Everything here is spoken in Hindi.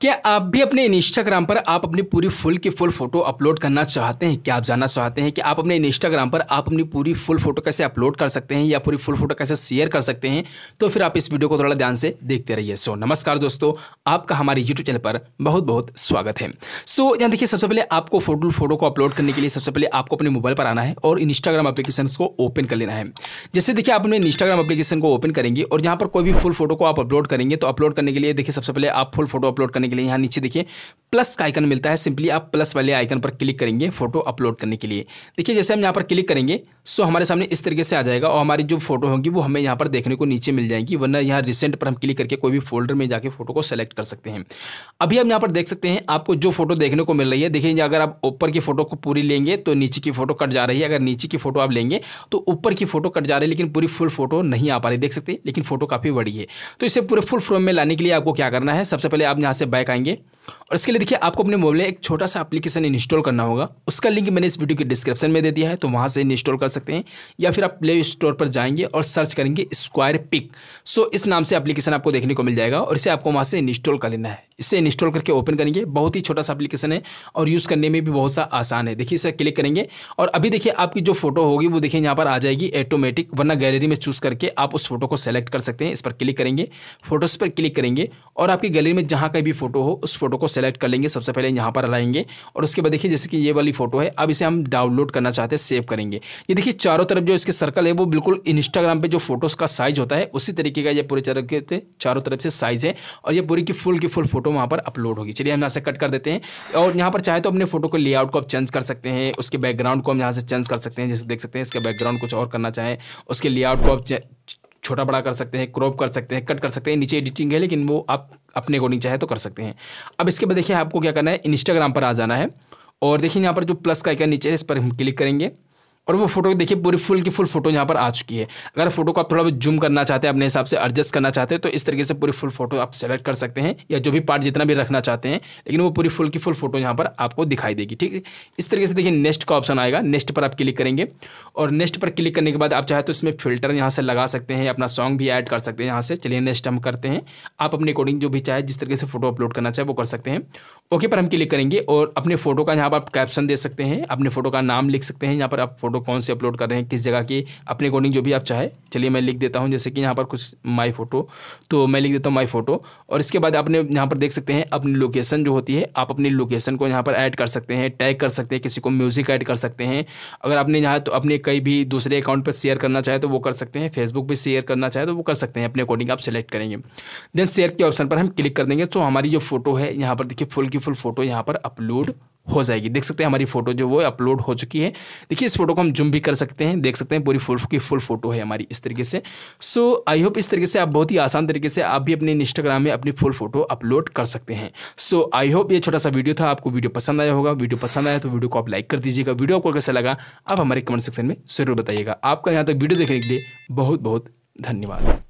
क्या आप भी अपने इंस्टाग्राम पर आप अपनी पूरी फुल की फुल फोटो अपलोड करना चाहते हैं क्या आप जानना चाहते हैं कि आप अपने इंस्टाग्राम पर आप अपनी पूरी फुल फोटो कैसे अपलोड कर सकते हैं या पूरी फुल फोटो कैसे शेयर कर सकते हैं तो फिर आप इस वीडियो को थोड़ा ध्यान से देखते रहिए सो नमस्कार दोस्तों आपका हमारे यूट्यूब चैनल पर बहुत बहुत स्वागत है सो यहाँ देखिए सबसे पहले आपको फोटो फोटो को अपलोड करने के लिए सबसे पहले आपको अपने मोबाइल पर आना है और इंस्टाग्राम अपलीकेशन को ओपन कर लेना है जैसे देखिए आप अपने इंस्टाग्राम अपलीकेशन को ओपन करेंगे और यहाँ पर कोई भी फुल फोटो को आप अपलोड करेंगे तो अपलोड करने के लिए देखिए सबसे पहले आप फुल फोटो अपलोड करने करने के लिए यहाँ नीचे देखिए प्लस का आइकन मिलता है सिंपली आप प्लस वाले आइकन पर क्लिक करेंगे फोटो अपलोड करने के लिए देखिए जैसे हम यहाँ पर क्लिक करेंगे सो हमारे सामने इस तरीके से आ जाएगा और हमारी जो फोटो होगी वो हमें यहाँ पर देखने को नीचे मिल जाएगी वरना यहाँ रिसेंट पर हम क्लिक करके कोई भी फोल्डर में जाके फोटो को सेलेक्ट कर सकते हैं अभी हम यहाँ पर देख सकते हैं आपको जो फोटो देखने को मिल रही है देखिए अगर आप ऊपर की फोटो को पूरी लेंगे तो नीचे की फोटो कट जा रही है अगर नीचे की फोटो आप लेंगे तो ऊपर की फोटो कट जा रही है लेकिन पूरी फुल फोटो नहीं आ पा रही देख सकते लेकिन फोटो काफ़ी बड़ी है तो इसे पूरे फुल फ्रोम में लाने के लिए आपको क्या करना है सबसे पहले आप यहाँ से बाइक आएंगे और इसके लिए देखिए आपको अपने मोबाइल में एक छोटा सा एप्लीकेशन इंस्टॉल करना होगा उसका लिंक मैंने इस वीडियो के डिस्क्रिप्शन में दे दिया है तो वहाँ से इंस्टॉल कर सकते हैं या फिर आप प्ले स्टोर पर जाएंगे और सर्च करेंगे स्क्वायर पिक सो इस नाम से एप्लीकेशन आपको देखने को मिल जाएगा और इसे आपको वहाँ से इंस्टॉल कर लेना है इसे इंस्टॉल करके ओपन करेंगे बहुत ही छोटा सा एप्लीकेशन है और यूज़ करने में भी बहुत सा आसान है देखिए इसे क्लिक करेंगे और अभी देखिए आपकी जो फोटो होगी वो देखिए यहाँ पर आ जाएगी ऑटोमेटिक वरना गैलरी में चूज़ करके आप उस फोटो को सेलेक्ट कर सकते हैं इस पर क्लिक करेंगे फोटोज़ पर क्लिक करेंगे और आपकी गैलरी में जहाँ का भी फोटो हो उस फोटो को सेलेक्ट कर लेंगे सबसे पहले यहाँ पर लाएंगे और उसके बाद देखिए जैसे कि ये वाली फोटो है अब इसे हम डाउनलोड करना चाहते हैं सेव करेंगे ये देखिए चारों तरफ जो इसके सर्कल है वो बिल्कुल इंस्टाग्राम पर जो फोटोज़ का साइज होता है उसी तरीके का ये पूरे तरह के चारों तरफ से साइज है और ये पूरी की फुल की फुल फोटो फोटो वहाँ पर अपलोड होगी चलिए हम यहाँ से कट कर देते हैं और यहाँ पर चाहे तो अपने फोटो के लेआउट को आप चेंज कर सकते हैं उसके बैकग्राउंड को हम यहाँ से चेंज कर सकते हैं जैसे देख सकते हैं इसका बैकग्राउंड कुछ और करना चाहें उसके लेआउट को आप छोटा बड़ा कर सकते हैं क्रॉप कर सकते हैं कट कर सकते हैं नीचे एडिटिंग है लेकिन वो आप अपने अकॉर्डिंग चाहे तो कर सकते हैं अब इसके बाद देखिए आपको क्या करना है इंस्टाग्राम पर आ जाना है और देखिए यहाँ पर जो प्लस का आइकन नीचे है इस पर हम क्लिक करेंगे और वो फोटो देखिए पूरी फुल की फुल फोटो यहाँ पर आ चुकी है अगर फोटो को आप थोड़ा जूम करना चाहते हैं अपने हिसाब से एडजस्ट करना चाहते हैं तो इस तरीके से पूरी फुल फोटो आप सेलेक्ट कर सकते हैं या जो भी पार्ट जितना भी रखना चाहते हैं लेकिन वो पूरी फुल की फुल फोटो यहाँ पर आपको दिखाई देगी ठीक है इस तरीके से देखिए नेक्स्ट का ऑप्शन आएगा नेक्स्ट पर आप क्लिक करेंगे और नेक्स्ट पर क्लिक करने के बाद आप चाहे तो इसमें फिल्टर यहाँ से लगा सकते हैं अपना सॉन्ग भी ऐड कर सकते हैं यहाँ से चलिए नेक्स्ट हम करते हैं आप अपने अकॉर्डिंग जो भी चाहे जिस तरीके से फोटो अपलोड करना चाहे वो कर सकते हैं ओके पर हम क्लिक करेंगे और अपने फोटो का यहाँ पर आप कैप्शन दे सकते हैं अपने फोटो का नाम लिख सकते हैं यहाँ पर आप फोटो फ़ोटो कौन सी अपलोड कर रहे हैं किस जगह की अपने अकॉर्डिंग जो भी आप चाहे चलिए मैं लिख देता हूँ जैसे कि यहाँ पर कुछ माई फ़ोटो तो मैं लिख देता हूँ माई फ़ोटो और इसके बाद आपने यहाँ पर देख सकते हैं अपनी लोकेशन जो होती है आप अपनी लोकेशन को यहाँ पर ऐड कर सकते हैं टैग कर सकते हैं किसी को म्यूज़िक ऐड कर सकते हैं अगर आपने यहाँ तो अपने कई भी दूसरे अकाउंट पर शेयर करना चाहे तो वो कर सकते हैं फेसबुक पर शेयर करना चाहे तो वो कर सकते हैं अपने अकॉर्डिंग आप सेलेक्ट करेंगे देन शेयर के ऑप्शन पर हम क्लिक कर देंगे तो हमारी जो फोटो है यहाँ पर देखिए फुल की फुल फोटो यहाँ पर अपलोड हो जाएगी देख सकते हैं हमारी फ़ोटो जो वो अपलोड हो चुकी है देखिए इस फोटो को हम जूम भी कर सकते हैं देख सकते हैं पूरी फुल की फुल फोटो है हमारी इस तरीके से सो आई होप इस तरीके से आप बहुत ही आसान तरीके से आप भी अपने इंस्टाग्राम में अपनी फुल फोटो अपलोड कर सकते हैं सो आई होप ये छोटा सा वीडियो था आपको वीडियो पसंद आया होगा वीडियो पसंद आया तो वीडियो को आप लाइक कर दीजिएगा वीडियो आपको कैसा लगा आप हमारे कमेंट सेक्शन में जरूर बताइएगा आपका यहाँ तक वीडियो देखने के लिए बहुत बहुत धन्यवाद